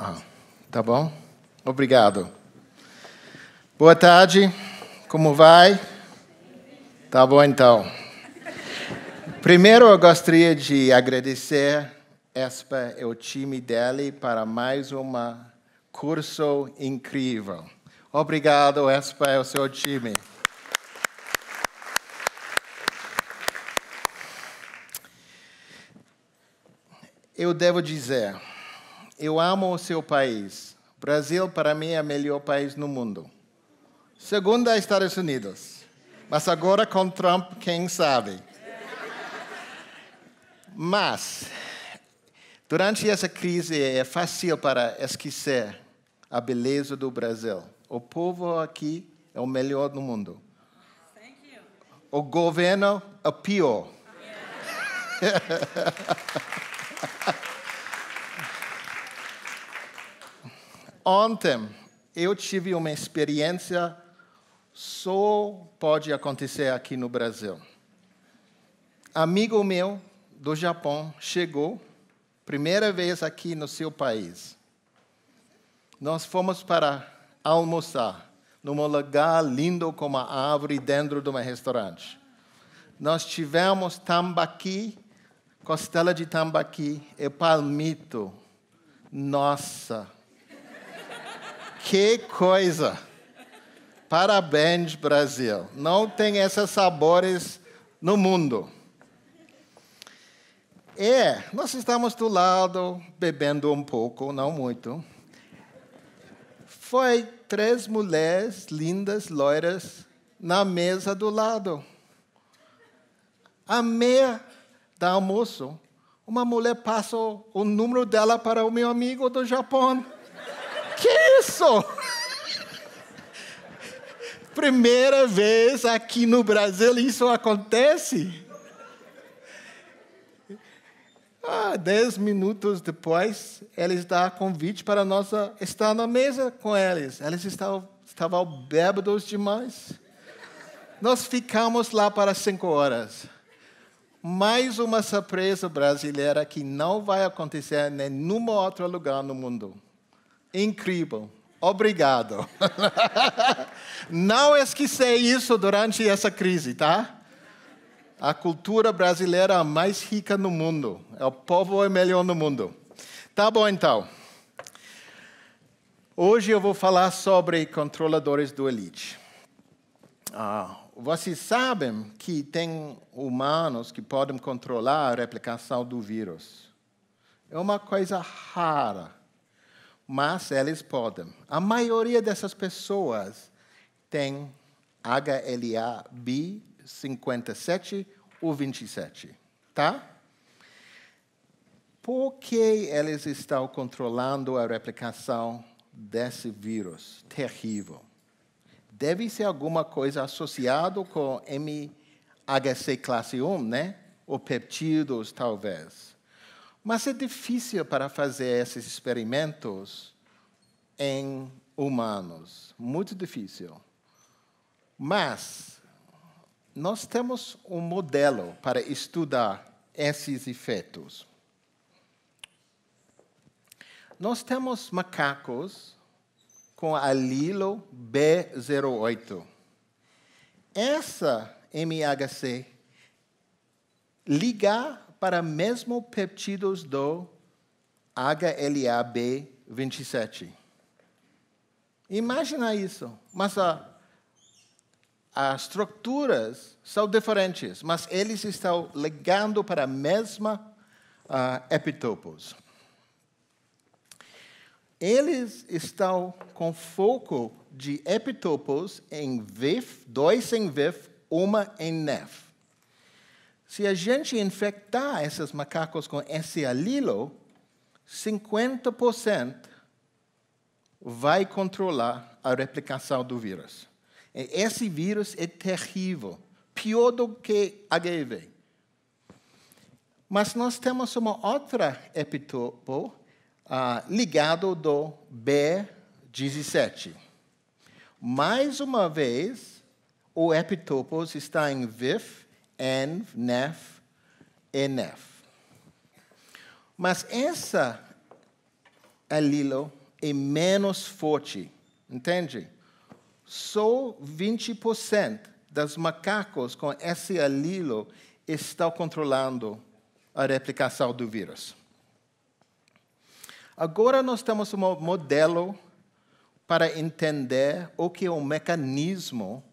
Ah, tá bom? Obrigado. Boa tarde. Como vai? Tá bom então. Primeiro, eu gostaria de agradecer Espa e é o time dele para mais um curso incrível. Obrigado, Espa e é o seu time. Eu devo dizer, eu amo o seu país. O Brasil, para mim, é o melhor país no mundo. segundo Segunda, é Estados Unidos. Mas agora com Trump, quem sabe? Mas, durante essa crise, é fácil para esquecer a beleza do Brasil. O povo aqui é o melhor do mundo. O governo é o pior. Ontem eu tive uma experiência só pode acontecer aqui no Brasil. Amigo meu do Japão chegou primeira vez aqui no seu país. Nós fomos para almoçar num lugar lindo como a árvore dentro de um restaurante. Nós tivemos tambaqui, costela de tambaqui e palmito. Nossa, que coisa! Parabéns, Brasil. Não tem esses sabores no mundo. É, nós estamos do lado, bebendo um pouco, não muito. Foi três mulheres lindas, loiras, na mesa do lado. À meia da almoço, uma mulher passou o número dela para o meu amigo do Japão começou. Primeira vez aqui no Brasil isso acontece. Ah, dez minutos depois, eles dão convite para nós estar na mesa com eles. Eles estavam, estavam bêbados demais. Nós ficamos lá para cinco horas. Mais uma surpresa brasileira que não vai acontecer em nenhum outro lugar no mundo. Incrível. Obrigado. Não esquecer isso durante essa crise, tá? A cultura brasileira é a mais rica no mundo. É o povo é melhor no mundo. Tá bom então. Hoje eu vou falar sobre controladores do elite. Ah, vocês sabem que tem humanos que podem controlar a replicação do vírus. É uma coisa rara mas eles podem. A maioria dessas pessoas tem HLA B57 ou 27, tá? Por que eles estão controlando a replicação desse vírus terrível? Deve ser alguma coisa associada com MHC classe 1, né? Ou peptídeos, talvez. Mas é difícil para fazer esses experimentos em humanos, muito difícil. Mas nós temos um modelo para estudar esses efeitos. Nós temos macacos com alilo B08. Essa MHC ligar para mesmo peptídeos do HLA-B27. Imagina isso, mas a, as estruturas são diferentes, mas eles estão ligando para a mesma uh, epitopos. Eles estão com foco de epitopos em VIF, dois em VIF, uma em NEF. Se a gente infectar esses macacos com esse alilo, 50% vai controlar a replicação do vírus. Esse vírus é terrível, pior do que HIV. Mas nós temos uma outra epitopo ah, ligado do B17. Mais uma vez, o epitopo está em VIF Env, Nef, Enef. Mas essa alilo é menos forte, entende? Só 20% dos macacos com esse alilo estão controlando a replicação do vírus. Agora nós temos um modelo para entender o que é o mecanismo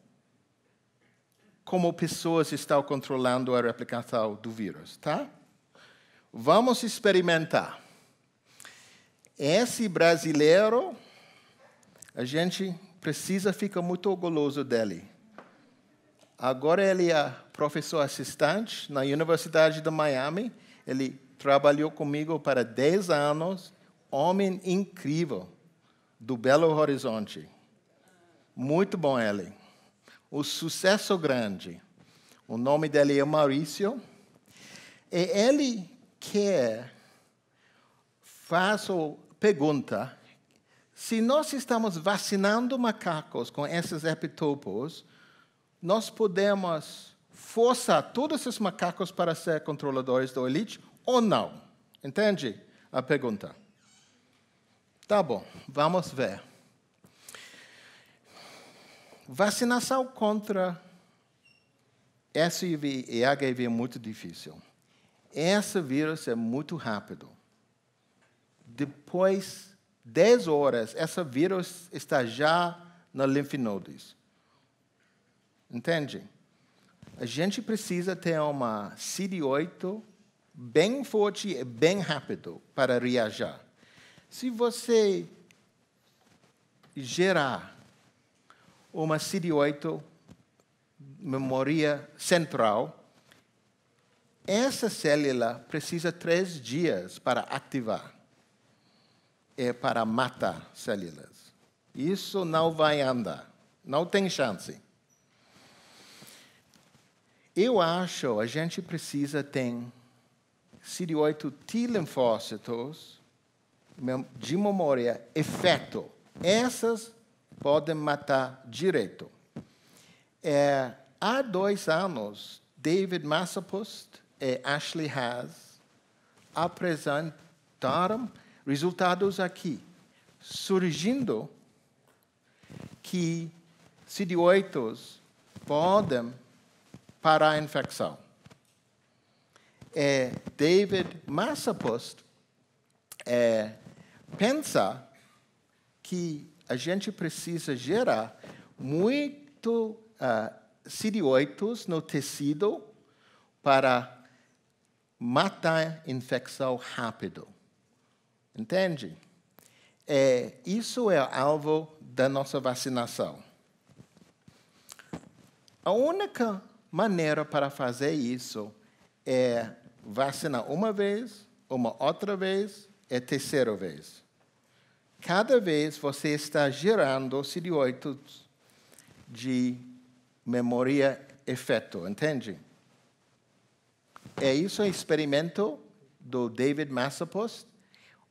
como pessoas estão controlando a replicação do vírus, tá? Vamos experimentar. Esse brasileiro, a gente precisa ficar muito orgulhoso dele. Agora ele é professor assistente na Universidade de Miami. Ele trabalhou comigo para 10 anos. Homem incrível, do Belo Horizonte. Muito bom ele o sucesso grande. O nome dele é Maurício. E ele quer, faz a pergunta, se nós estamos vacinando macacos com esses epitopos, nós podemos forçar todos esses macacos para ser controladores do elite ou não? Entende a pergunta? Tá bom, vamos ver. Vacinação contra SIV e HIV é muito difícil. Esse vírus é muito rápido. Depois 10 horas, esse vírus está já na linfonodos. Entende? A gente precisa ter uma CD8 bem forte e bem rápido para reagir. Se você gerar uma CD8 memória central. Essa célula precisa três dias para ativar, é para matar células. Isso não vai andar, não tem chance. Eu acho a gente precisa ter CD8 T-linfócitos de memória efeto. Essas podem matar direito. É, há dois anos, David Massapost e Ashley Haas apresentaram resultados aqui, surgindo que cd 8 podem parar a infecção. É, David Massapost é, pensa que a gente precisa gerar muito uh, no tecido para matar a infecção rápido. Entende? É, isso é o alvo da nossa vacinação. A única maneira para fazer isso é vacinar uma vez, uma outra vez e terceira vez cada vez você está gerando circuitos de memória efeito, entende? É isso o experimento do David Massapost,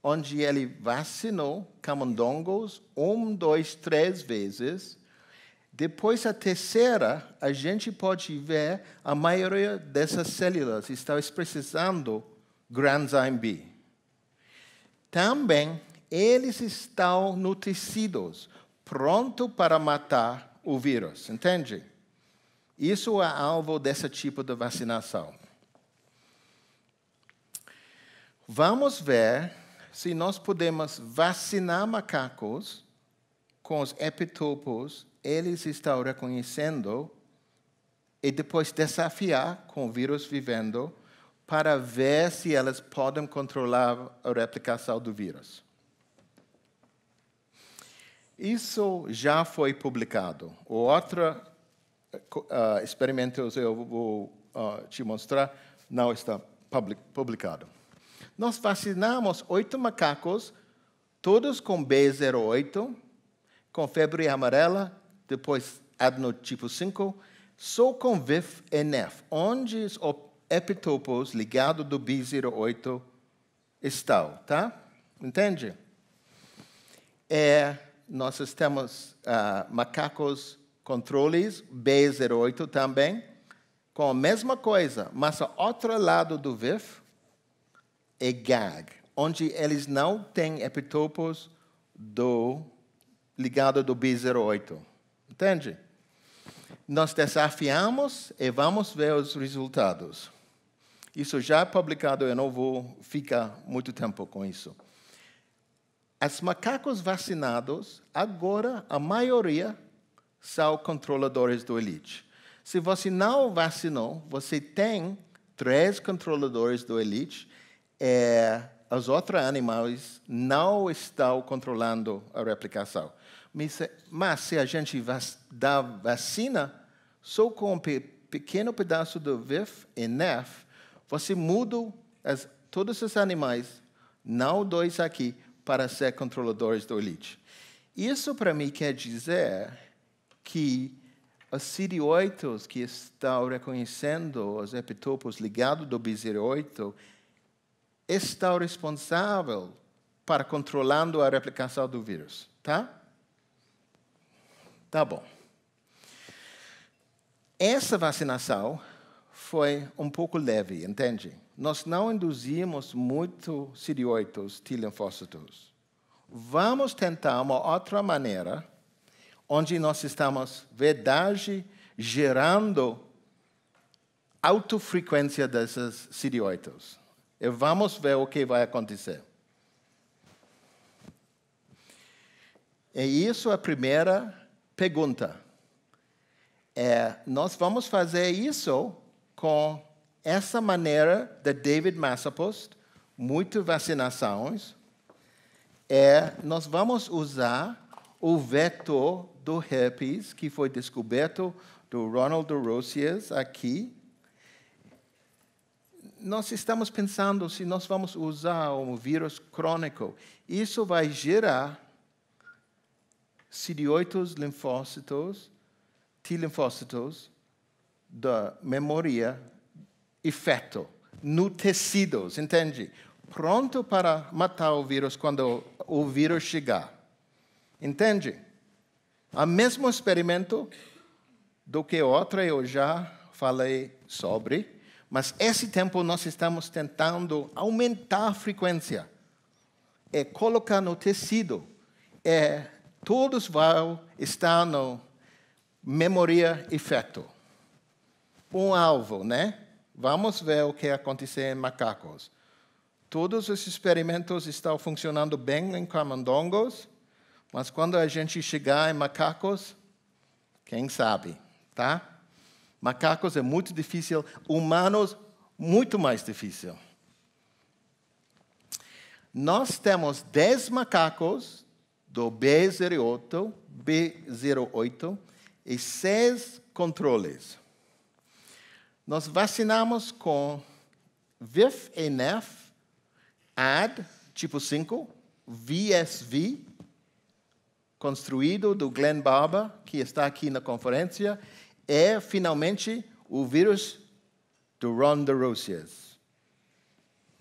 onde ele vacinou camundongos um, dois, três vezes. Depois, a terceira, a gente pode ver a maioria dessas células está expressando granzyme B. Também eles estão nutricidos, pronto para matar o vírus, entende? Isso é alvo desse tipo de vacinação. Vamos ver se nós podemos vacinar macacos com os epitopos, eles estão reconhecendo, e depois desafiar com o vírus vivendo, para ver se elas podem controlar a replicação do vírus. Isso já foi publicado. O outro uh, experimento eu vou uh, te mostrar não está publicado. Nós vacinamos oito macacos, todos com B08, com febre amarela, depois adenotipo 5, só com VIF-NF, onde os epitopos ligados do B08 estão, tá? Entende? É nós temos uh, macacos controles B08 também, com a mesma coisa, mas o outro lado do VIF é GAG, onde eles não têm epitopos do ligado do B08. Entende? Nós desafiamos e vamos ver os resultados. Isso já é publicado, eu não vou ficar muito tempo com isso. Os macacos vacinados, agora a maioria são controladores do elite. Se você não vacinou, você tem três controladores do elite. É, os outros animais não estão controlando a replicação. Mas, mas se a gente vac dá vacina, só com um pe pequeno pedaço do VIF e NEF, você muda as, todos os animais, não dois aqui, para ser controladores do elite. Isso para mim quer dizer que os CD8 que estão reconhecendo os epitopos ligados do BZ8 estão responsável para controlando a replicação do vírus, tá? Tá bom. Essa vacinação foi um pouco leve, entende? Nós não induzimos muito cd 8 Vamos tentar uma outra maneira, onde nós estamos, verdade, gerando alta frequência dessas cd 8 E vamos ver o que vai acontecer. E isso é a primeira pergunta. É, nós vamos fazer isso com essa maneira de David Massapost, muitas vacinações, é, nós vamos usar o vetor do herpes que foi descoberto do Ronald Rosiers aqui. Nós estamos pensando se nós vamos usar um vírus crônico. Isso vai gerar CD8 linfócitos, T linfócitos, da memória e feto, no tecidos, entende? Pronto para matar o vírus quando o vírus chegar. Entende? O mesmo experimento do que outra eu já falei sobre, mas esse tempo nós estamos tentando aumentar a frequência. É colocar no tecido. É, todos vão estar no memória e feto um alvo, né? Vamos ver o que aconteceu em macacos. Todos os experimentos estão funcionando bem em camundongos, mas quando a gente chegar em macacos, quem sabe, tá? Macacos é muito difícil, humanos muito mais difícil. Nós temos 10 macacos do B08, B08 e 6 controles. Nós vacinamos com VIF, ENEF, AD, tipo 5, VSV, construído do Glenn Barber, que está aqui na conferência, é finalmente o vírus do Ron DeRosias.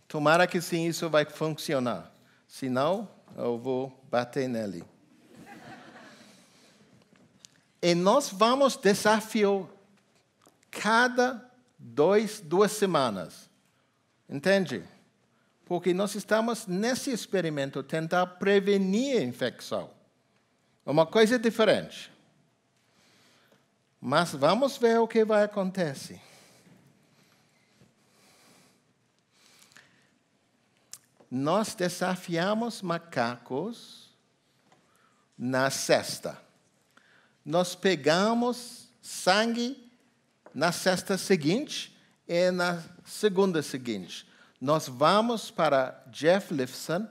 Tomara que sim, isso vai funcionar. Se não, eu vou bater nele. e nós vamos desafiar cada dois, duas semanas. Entende? Porque nós estamos, nesse experimento, tentar prevenir a infecção. É uma coisa é diferente. Mas vamos ver o que vai acontecer. Nós desafiamos macacos na cesta Nós pegamos sangue na sexta seguinte e na segunda seguinte. Nós vamos para Jeff Lifson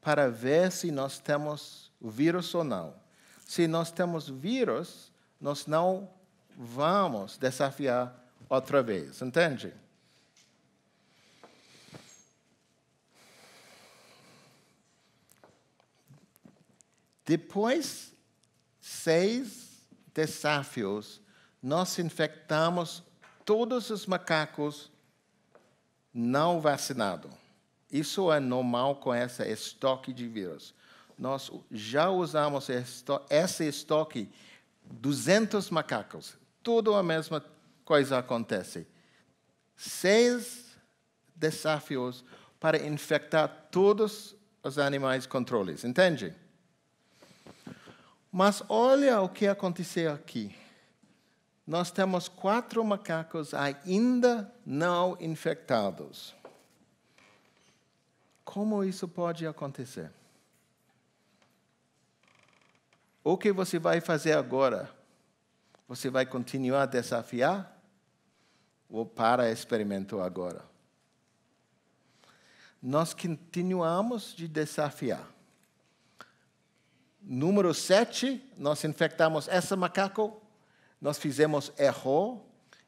para ver se nós temos vírus ou não. Se nós temos vírus, nós não vamos desafiar outra vez, entende? Depois, seis desafios nós infectamos todos os macacos não vacinados. Isso é normal com esse estoque de vírus. Nós já usamos esse estoque 200 macacos. Tudo a mesma coisa acontece. Seis desafios para infectar todos os animais controles, entende? Mas olha o que aconteceu aqui nós temos quatro macacos ainda não infectados. Como isso pode acontecer? O que você vai fazer agora? Você vai continuar a desafiar? Ou para experimento agora? Nós continuamos de desafiar. Número 7, nós infectamos esse macaco, nós fizemos erro,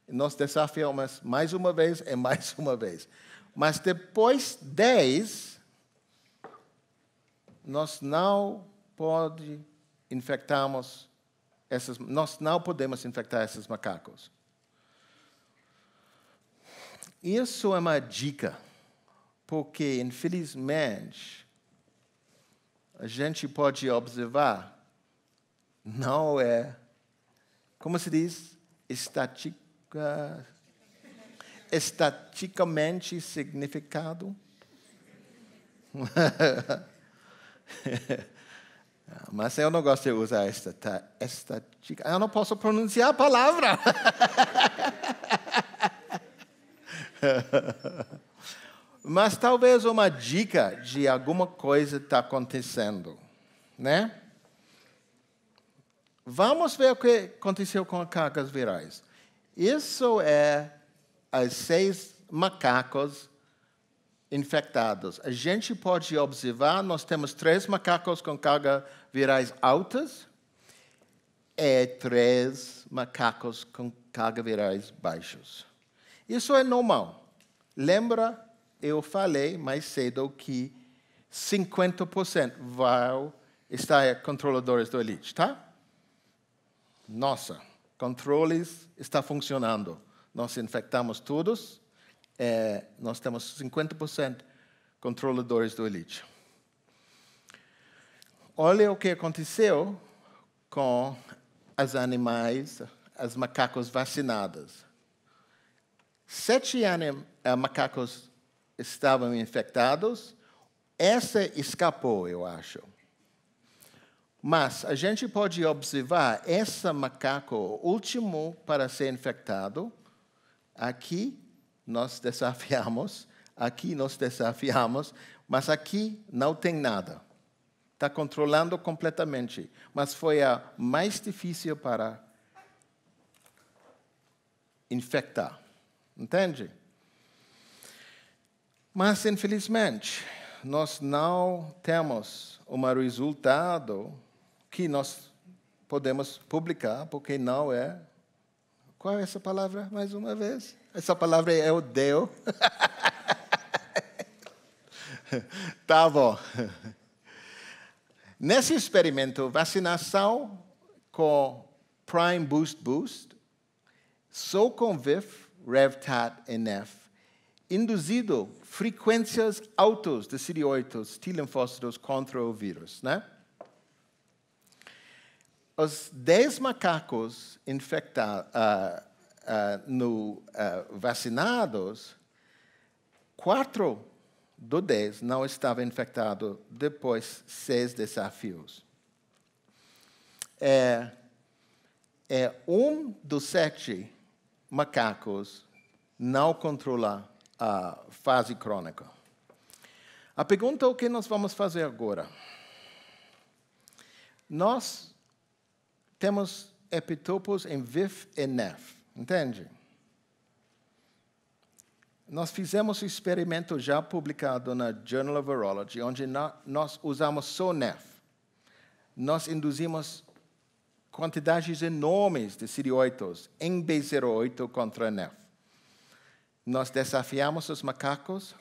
nós desafiamos mais uma vez e mais uma vez. Mas depois 10, nós não pode infectamos essas, nós não podemos infectar esses macacos. Isso é uma dica, porque infelizmente a gente pode observar não é como se diz? Estatica, estaticamente significado. Mas eu não gosto de usar esta tá? Esta, ah, eu não posso pronunciar a palavra. Mas talvez uma dica de alguma coisa está acontecendo, né? Vamos ver o que aconteceu com as cargas virais. Isso é as seis macacos infectados. A gente pode observar, nós temos três macacos com carga virais altas e três macacos com carga virais baixos. Isso é normal. Lembra, eu falei mais cedo que 50% vão estar controladores do elite, tá? Nossa, controles está funcionando. Nós infectamos todos. É, nós temos 50% controladores do elite. Olha o que aconteceu com as animais, as macacos vacinadas. Sete eh, macacos estavam infectados. Essa escapou, eu acho. Mas a gente pode observar esse macaco último para ser infectado. Aqui nós desafiamos, aqui nós desafiamos, mas aqui não tem nada. Está controlando completamente. Mas foi a mais difícil para infectar. Entende? Mas, infelizmente, nós não temos um resultado que nós podemos publicar, porque não é. Qual é essa palavra, mais uma vez? Essa palavra é o Deu. tá bom. Nesse experimento, vacinação com Prime Boost Boost, só com VIF, RevTat e NEF, induzido frequências altas de CD8, T-linfócitos contra o vírus, né? os dez macacos infectados, ah, ah, no, ah, vacinados, quatro do dez não estavam infectados depois seis desafios. É, é um dos sete macacos não controla a fase crônica. A pergunta é o que nós vamos fazer agora. Nós temos epitopos em VIF e NEF, entende? Nós fizemos um experimento já publicado na Journal of Virology, onde nós usamos só NEF. Nós induzimos quantidades enormes de cd 8 em B08 contra NEF. Nós desafiamos os macacos,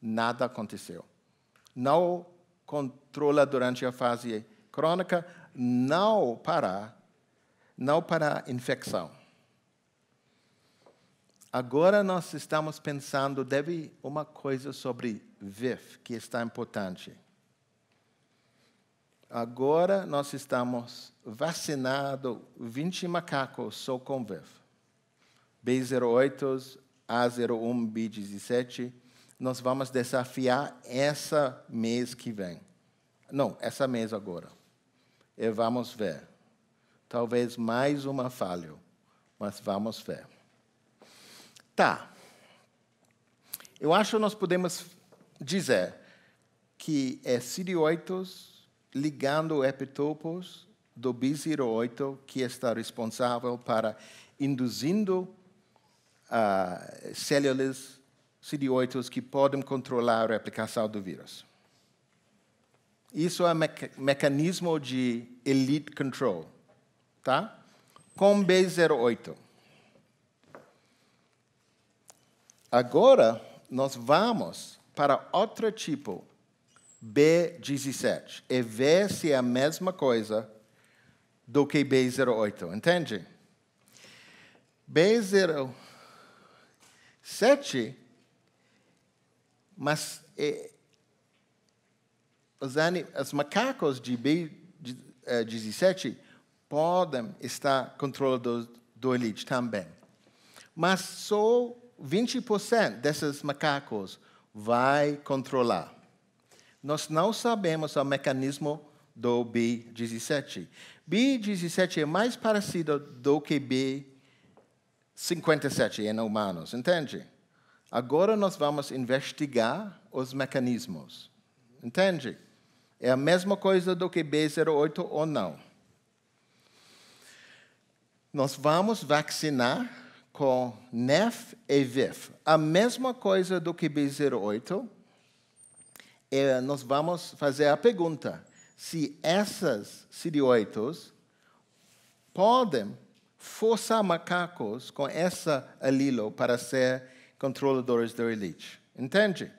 nada aconteceu. Não controla durante a fase crônica, não para, não para infecção. Agora nós estamos pensando, deve uma coisa sobre VIF, que está importante. Agora nós estamos vacinando 20 macacos só com VIF. B08, A01, B17. Nós vamos desafiar essa mês que vem. Não, essa mês agora e vamos ver. Talvez mais uma falha, mas vamos ver. Tá. Eu acho que nós podemos dizer que é CD8 ligando o epitopos do B08 que está responsável para induzindo uh, células CD8 que podem controlar a replicação do vírus. Isso é meca mecanismo de elite control, tá? Com B08. Agora nós vamos para outro tipo, B17, e é ver se é a mesma coisa do que B08, entende? B07, mas é, os, os macacos de B17 eh, podem estar controlados do elite também. Mas só 20% desses macacos vai controlar. Nós não sabemos o mecanismo do B17. B17 é mais parecido do que B57 em humanos, entende? Agora nós vamos investigar os mecanismos, entende? É a mesma coisa do que B08 ou não. Nós vamos vacinar com NEF e VIF. A mesma coisa do que B08. É, nós vamos fazer a pergunta se essas CD8s podem forçar macacos com essa alilo para ser controladores do elite. Entende?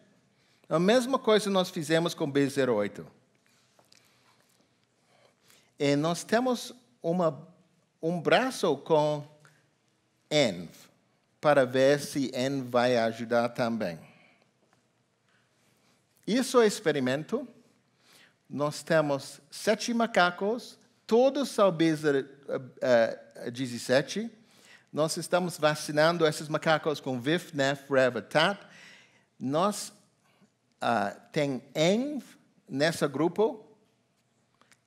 A mesma coisa nós fizemos com B08. E nós temos uma, um braço com Env, para ver se Env vai ajudar também. Isso é experimento. Nós temos sete macacos, todos são Bezer eh, eh, 17. Nós estamos vacinando esses macacos com VIF, NEF, REV, TAT. Nós uh, tem ENV nesse grupo,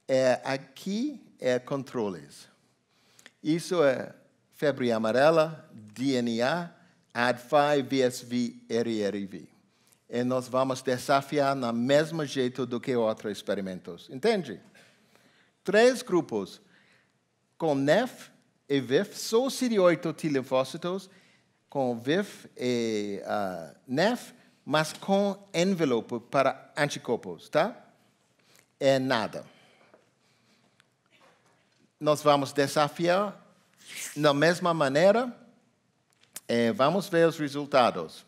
é, aqui é controles. Isso é febre amarela, DNA, AD5, VSV, RRV. E nós vamos desafiar na mesmo jeito do que outros experimentos. Entende? Três grupos, com NEF e VIF, só CD8 T com VIF e uh, ah, NEF, mas com envelope para anticorpos, tá? É nada nós vamos desafiar na mesma maneira. É, vamos ver os resultados.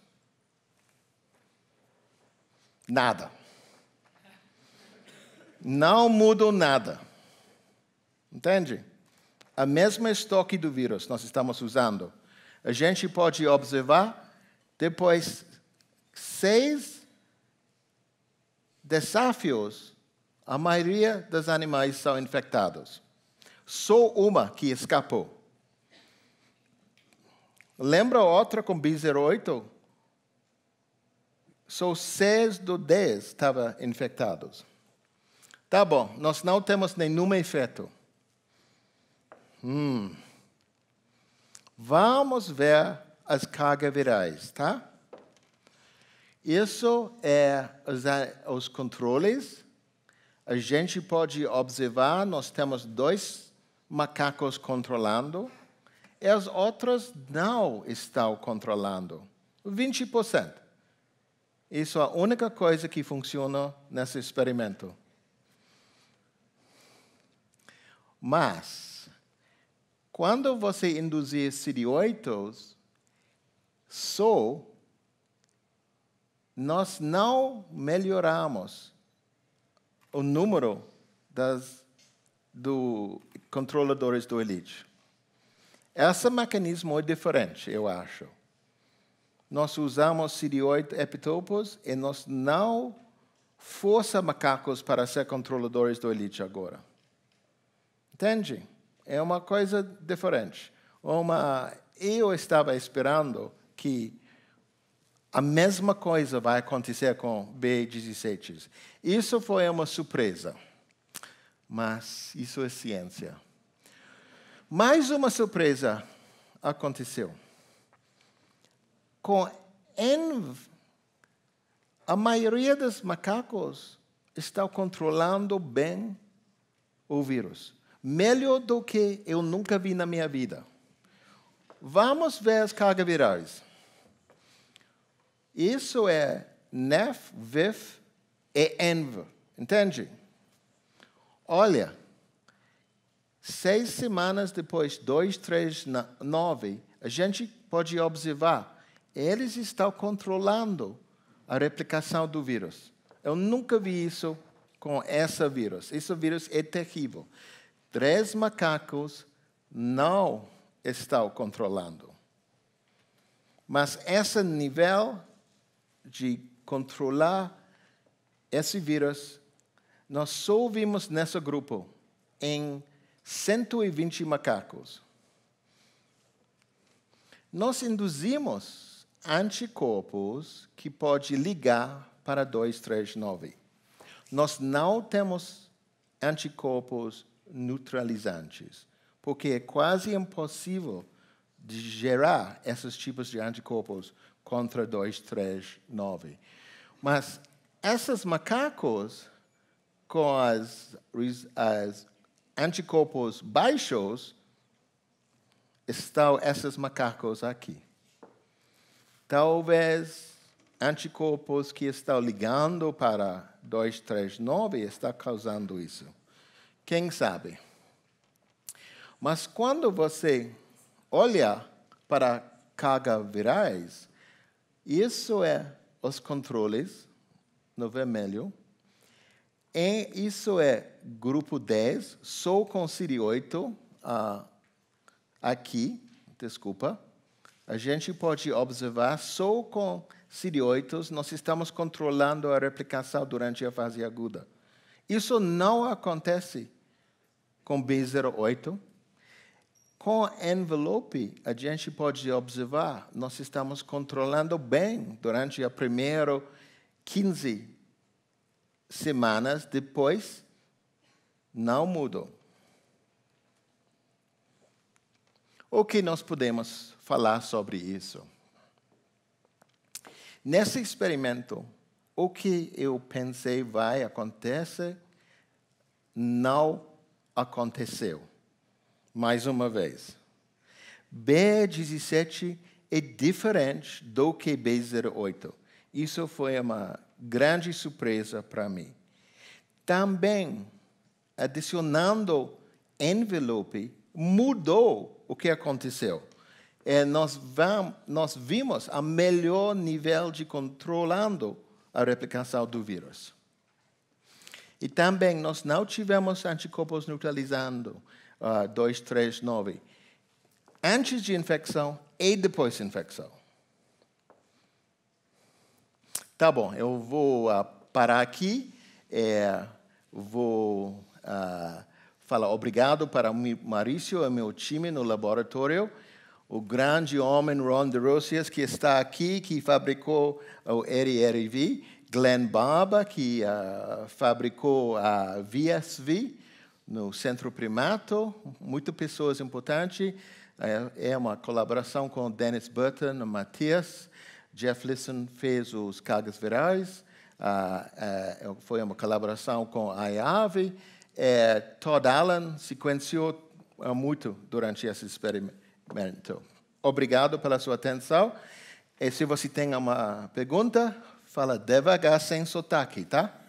Nada. Não mudou nada. Entende? A mesma estoque do vírus nós estamos usando. A gente pode observar depois seis desafios, a maioria dos animais são infectados. Só uma que escapou. Lembra outra com bezerro 8? Só seis do dez estavam infectados. Tá bom, nós não temos nenhum efeito. Hum. Vamos ver as cargas virais, tá? Isso é os, os controles. A gente pode observar, nós temos dois macacos controlando e as outras não estão controlando. 20%. Isso é a única coisa que funciona nesse experimento. Mas, quando você induzir CD8, só nós não melhoramos o número das do controladores do elite. Esse mecanismo é diferente, eu acho. Nós usamos CD8 epitopos e nós não força macacos para ser controladores do elite agora. Entende? É uma coisa diferente. Uma, eu estava esperando que a mesma coisa vai acontecer com B16. Isso foi uma surpresa mas isso é ciência. Mais uma surpresa aconteceu. Com Env, a maioria dos macacos está controlando bem o vírus. Melhor do que eu nunca vi na minha vida. Vamos ver as cargas virais. Isso é NEF, VIF e ENV. Entende? Olha, seis semanas depois, dois, três, nove, a gente pode observar, eles estão controlando a replicação do vírus. Eu nunca vi isso com esse vírus. Esse vírus é terrível. Três macacos não estão controlando. Mas esse nível de controlar esse vírus nós só vimos nesse grupo em 120 macacos. Nós induzimos anticorpos que pode ligar para 239. Nós não temos anticorpos neutralizantes, porque é quase impossível de gerar esses tipos de anticorpos contra 239. Mas esses macacos com as, as anticorpos baixos, estão esses macacos aqui. Talvez anticorpos que estão ligando para 239 está causando isso. Quem sabe? Mas quando você olha para cargas virais, isso é os controles no vermelho é, isso é grupo 10, sou com Siri 8 ah, aqui, desculpa. A gente pode observar, só com Siri 8, nós estamos controlando a replicação durante a fase aguda. Isso não acontece com B08. Com envelope, a gente pode observar, nós estamos controlando bem durante a primeira 15 semanas depois, não mudou. O que nós podemos falar sobre isso? Nesse experimento, o que eu pensei vai acontecer não aconteceu. Mais uma vez. B17 é diferente do que B08. Isso foi uma grande surpresa para mim. Também, adicionando envelope, mudou o que aconteceu. É, nós, vamos, nós vimos a melhor nível de controlando a replicação do vírus. E também nós não tivemos anticorpos neutralizando uh, ah, 239 antes de infecção e depois de infecção. Tá bom, eu vou uh, parar aqui, é, vou uh, falar obrigado para Maurício e é meu time no laboratório, o grande homem Ron DeRossias, que está aqui, que fabricou o RRV, Glenn Baba, que uh, fabricou a VSV no Centro Primato, muitas pessoas importantes, é, é uma colaboração com Dennis o Matias, Jeff Lisson fez os cargas virais, ah, eh, é, foi uma colaboração com a IAVE. É, Todd Allen sequenciou ah, muito durante esse experimento. Obrigado pela sua atenção. E se você tem uma pergunta, fala devagar, sem sotaque, tá?